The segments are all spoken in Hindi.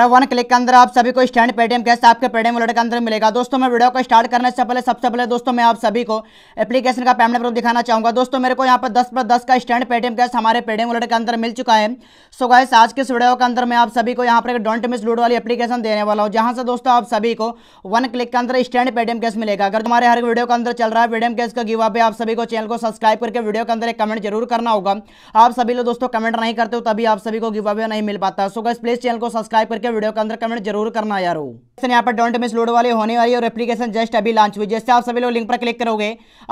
वन क्लिक के अंदर आप सभी को स्टैंड पेटीएम कैसे आपके पेटीएम वॉलेट के अंदर मिलेगा दोस्तों मैं वीडियो को स्टार्ट करने से पहले सबसे पहले दोस्तों मैं आप सभी को एप्लीकेशन का पेमेंट प्रूफ दिखाना चाहूंगा दोस्तों मेरे को यहाँ पर 10 पर 10 का स्टैंड पेटीएम कैश हमारे पेटीएम वॉलेट के अंदर मिल चुका है सो गाइस आज के इस वीडियो के अंदर मैं आप सभी को यहाँ पर डोंट मिस लूड वाली एप्लीकेशन देने वाला हूँ जहाँ से दोस्तों आप सभी को वन क्लिक के अंदर स्टैंड पेटीएम कैश मिलेगा अगर तुम्हारे हर वीडियो के अंदर चल रहा है पेटीएम कैस का गिवा पे आप सभी को चैनल को सब्सक्राइब करके वीडियो के अंदर एक कमेंट जरूर करना होगा आप सभी लोग दोस्तों कमेंट नहीं करते हो तभी आप सभी को गिवा नहीं मिल पाता सो गाइस प्लीज चैनल को सब्सक्राइब करके वीडियो के अंदर कमेंट जरूर करना यार यहाँ पर डोंट मिस लोड वाली होने वाली और एप्लीकेशन जस्ट अभी लॉन्च हुई जैसे आप सभी लोग लिंक पर क्लिक करोगे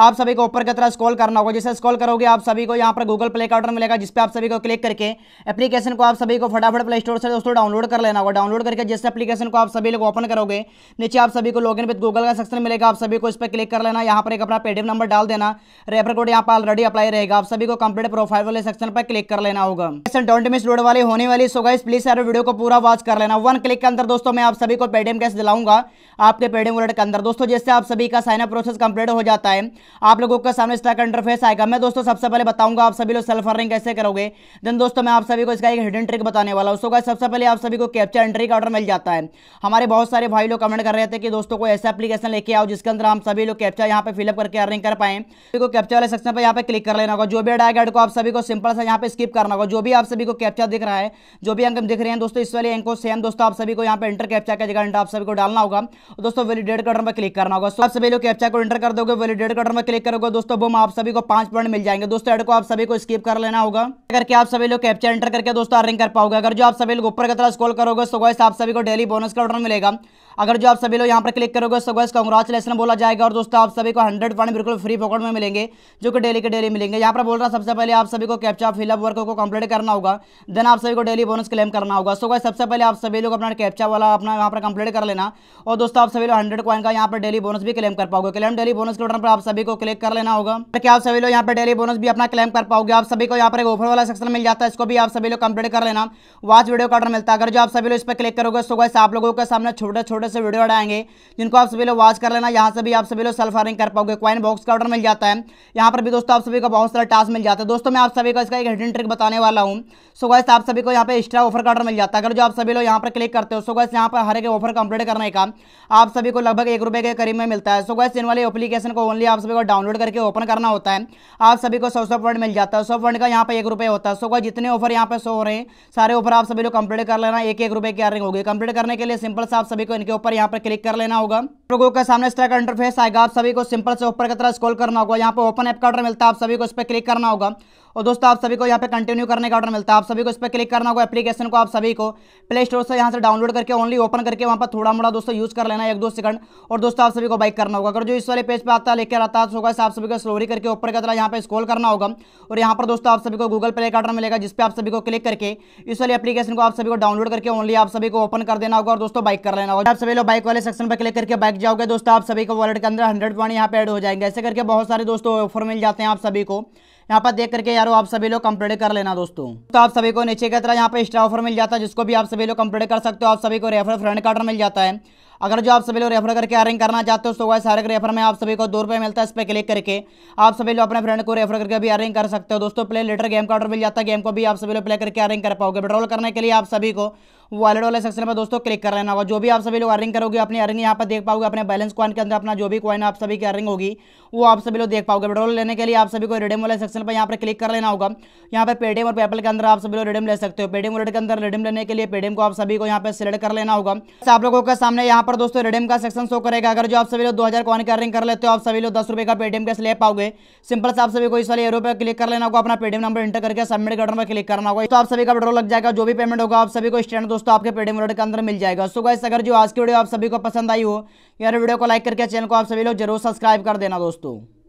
आप सभी को ऊपर की तरह स्कॉल करना होगा जैसे स्कॉल करोगे आप सभी को यहाँ पर गूगल प्ले का ऑर्डर मिलेगा जिस पर आप सभी को क्लिक करके एप्लीकेशन को आप सभी को फटाफट प्ले स्टोर से दोस्तों डाउनलोड कर लेना होगा डाउनलोड करके जैसे एप्लीकेशन को आप सभी लोग ओपन करोगे नीचे आप सभी को लॉगिन विद गूगल का सेक्शन मिलेगा आप सभी को इस पर क्लिक कर लेना यहाँ पर एक अपना पेटीएम नंबर डाल देना रेफर कोड यहाँ पर ऑलरेडी अप्लाई रहेगा आप सभी को कंप्लीट प्रोफाइल वाले सेक्शन पर क्लिक कर लेना होगा डोंट मिस लोड वाली होने वाली सो गाइस प्लीज सारे वीडियो को पूरा वॉच कर लेना वन क्लिक के अंदर दोस्तों मैं आप सभी को पेटीएम कैश दिलाऊंगा आपके पेटीएम वॉलेट के अंदर दोस्तों जिससे आप सभी का साइनअप प्रोसेस कंप्लीट हो जाता है आप लोगों का सामने इसका इंटरफेस आएगा मैं दोस्तों सबसे पहले बताऊंगा आप सभी लोग सेल्फ अर्निंग कैसे करोगे देन दोस्तों मैं आप सभी को इसका एक हिडन ट्रिक बताने वाला हूँ उसको सबसे पहले आप सभी को कैप्चर एंट्री का ऑर्डर मिल जाता है हमारे बहुत सारे भाई लोग कमेंट कर रहे थे कि दोस्तों को ऐसा एप्लीकेशन लेके आओ जिसके अंदर हम सभी लोग कैप्चर यहाँ पे फिलअप करके अर्निंग कर पाए को कैप्चर वाले सेक्शन पर यहाँ पे क्लिक कर लेना होगा जो भी डायगा को आप सभी को सिंपल सा यहाँ पे स्किप करना होगा जो भी आप सभी को कैप्चर दिख रहा है जो भी अंक दिख रहे हैं दोस्तों इस वाले अंक को सेम दोस्तों आप सभी को यहाँ पे इंटर कैप्चा का जगह आप सभी को डालना होगा दोस्तों वैलिडेट कटर में क्लिक करना होगा आप सभी लोग कैप्चा को इंटर कर दोगे वैलिडेट कटर में क्लिक करोगे दोस्तों बुम आप सभी को पांच पॉइंट मिल जाएंगे दोस्तों एड को आप सभी को स्किप कर लेना होगा करके आप सभी लोग कैप्चा एंटर करके दोस्तों अर्निंग कर पाओगे अगर जो आप सभी लोग ऊपर की तरफ स्कॉल करोगे तो वैसे आप सभी को डेली बोनस का ऑर्डर मिलेगा अगर जो आप सभी लोग यहाँ पर क्लिक करोगे तो वैसे कांग्रेचुलेसन बोला जाएगा और दोस्तों आप सभी को हंड्रेड पॉइंट बिल्कुल फ्री पॉकेट में मिलेंगे जो कि डेली के डेली मिलेंगे यहाँ पर बोल रहा सबसे पहले आप सभी को कैप्चा फिलअप वर्क को कंप्लीट करना होगा देन आप सभी को डेली बोनस क्लेम करना होगा सो सबसे पहले आप सभी लोग अपना कैप्चा वाला अपना यहाँ पर कंप्लीट कर लेना और दोस्तों आप सभी लोग हंड्रेड कॉइन का यहाँ पर डेली बोनस भी क्लेम कर पाओगे क्लेम डेली बोनस के बटन पर आप सभी को क्लिक कर लेना होगा क्या आप सभी लोग यहाँ पर डेली बोनस भी अपना क्लेम कर पाओगे आप सभी को यहाँ पर एक ऑफर वाला सेक्शन मिल जाता है इसको भी आप सभी लोग कंप्लीट कर लेना वाच वीडियो का ऑर्डर मिलता है अगर जो आप सभी लोग इस पर क्लिक करोगे सो वैसे आप लोगों के सामने छोटे छोटे से वीडियो आएंगे जिनको आप सभी लोग वॉच कर लेना यहाँ से भी आप सभी लोग सेल्फ अर्निंग कर पाओगे कॉइन बॉक्स का ऑर्डर मिल जाता है यहाँ पर भी दोस्तों आप सभी को बहुत सारा टास्क मिल जाता है दोस्तों मैं आप सभी को इसका एक हिडन ट्रिक बताने वाला हूँ सो वैसे आप सभी को यहाँ पर एक्स्ट्रा ऑफर का ऑर्डर मिल जाता है अगर जो आप सभी लोग यहाँ पर क्लिक करते हो सो गैस यहाँ पर हर एक ऑफर कंप्लीट करने का आप सभी को लगभग एक रुपये के करीब में मिलता है सो गैस इन वाले एप्लीकेशन को ओनली आप सभी को डाउनलोड करके ओपन करना होता है आप सभी को सौ सौ पॉइंट मिल जाता है सौ पॉइंट का यहाँ पर एक रुपये होता है सो गैस जितने ऑफर यहाँ पर शो हो रहे हैं सारे ऑफर आप सभी लोग कंप्लीट कर लेना एक एक रुपये की अर्निंग होगी कंप्लीट करने के लिए सिंपल से आप सभी को इनके ऊपर यहाँ पर क्लिक कर लेना होगा लोगों के सामने इस तरह का इंटरफेस आएगा आप सभी को सिंपल से ऊपर की तरह स्क्रॉल करना होगा यहाँ पे ओपन ऐप का ऑर्डर मिलता है आप सभी को इस पर क्लिक करना होगा और दोस्तों आप सभी को यहाँ पे कंटिन्यू करने का ऑर्डर मिलता है आप सभी को इस पर क्लिक करना होगा एप्लीकेशन को आप सभी को प्ले स्टोर से यहाँ से डाउनलोड करके ओनली ओपन करके वहाँ पर थोड़ा मोड़ा दोस्तों यूज़ कर लेना एक दो सेकंड और दोस्तों आप सभी को बाइक करना होगा अगर जो इस वाले पेज पर आता है लेकर आता है होगा आप सभी को स्लोरी करके ऊपर की तरह यहाँ पर स्कॉल करना होगा और यहाँ पर दोस्तों आप सभी को गूगल प्ले का ऑर्डर मिलेगा जिसपे आप सभी को क्लिक करके इस वाली एप्लीकेशन को आप सभी को डाउनलोड करके ओनली आप सभी को ओपन कर देना होगा और दोस्तों बाइक कर लेना होगा आप सभी लोग बाइक वाले सेक्शन पर क्लिक करके बाइक जाओगे दोस्तों आप सभी को वॉलेट के अंदर हंड्रेड पॉइंट यहाँ पे ऐड हो जाएंगे ऐसे करके बहुत सारे दोस्तों ऑफर मिल जाते हैं आप सभी को यहाँ पर देख करके यारो आप सभी लोग कंप्लीट कर लेना दोस्तों तो आप सभी को नीचे की तरह यहाँ पे एक्स्ट्रा ऑफर मिल जाता है जिसको भी आप सभी लोग कंप्लीट कर सकते हो आप सभी को रेफर फ्रेंड कार्डर मिल जाता है अगर जो आप सभी लोग रेफर करके अर्निंग करना चाहते हो तो वह सारे रेफर में आप सभी को दो रुपये मिलता है इस पर क्लिक करके आप सभी लोग अपने फ्रेंड को रेफर करके भी अर्निंग कर सकते हो दोस्तों प्ले लेटर गेम का ऑर्डर मिल जाता है गेम को भी आप सभी लोग प्ले करके अर्निंग कर पाओगे विड्रॉल करने के लिए आप सभी को वॉलेट वाले सेक्शन में दोस्तों क्लिक कर लेना होगा जो भी आप सभी लोग अर्निंग करोगे अपनी अर्निंग यहाँ पर देख पाओगे अपने बैलेंस कॉइन के अंदर अपना जो भी कॉइन आप सभी की अर्निंग होगी वो आप सभी लोग देख पाओगे पेट्रोल लेने के लिए आप सभी को रिडीम वाले सेक्शन पर यहाँ पर क्लिक कर लेना होगा यहाँ पर पेटीएम और पेपल के अंदर आप सभी लोग रिडीम ले सकते हो पेटीएम वॉलेट के अंदर रिडीम लेने के लिए पेटीएम को आप सभी को यहाँ पर सिलेक्ट कर लेना होगा आप लोगों के सामने यहाँ पर दोस्तों रिडीम का सेक्शन शो करेगा अगर जो आप सभी लोग दो हज़ार कॉइन की अर्निंग कर लेते हो आप सभी लोग दस रुपये का पेटीएम कैसे ले पाओगे सिंपल से आप सभी को इस वाले एरो पर क्लिक कर लेना होगा अपना पेटीएम नंबर इंटर करके सबमिट बटन पर क्लिक करना होगा तो आप सभी का पेट्रोल लग जाएगा जो भी पेमेंट होगा आप सभी को स्टैंड दोस्तों आपके पेडिंग वर्ड के अंदर मिल जाएगा सो गाइस अगर जो आज की वीडियो आप सभी को पसंद आई हो यार वीडियो को लाइक करके चैनल को आप सभी लोग जरूर सब्सक्राइब कर देना दोस्तों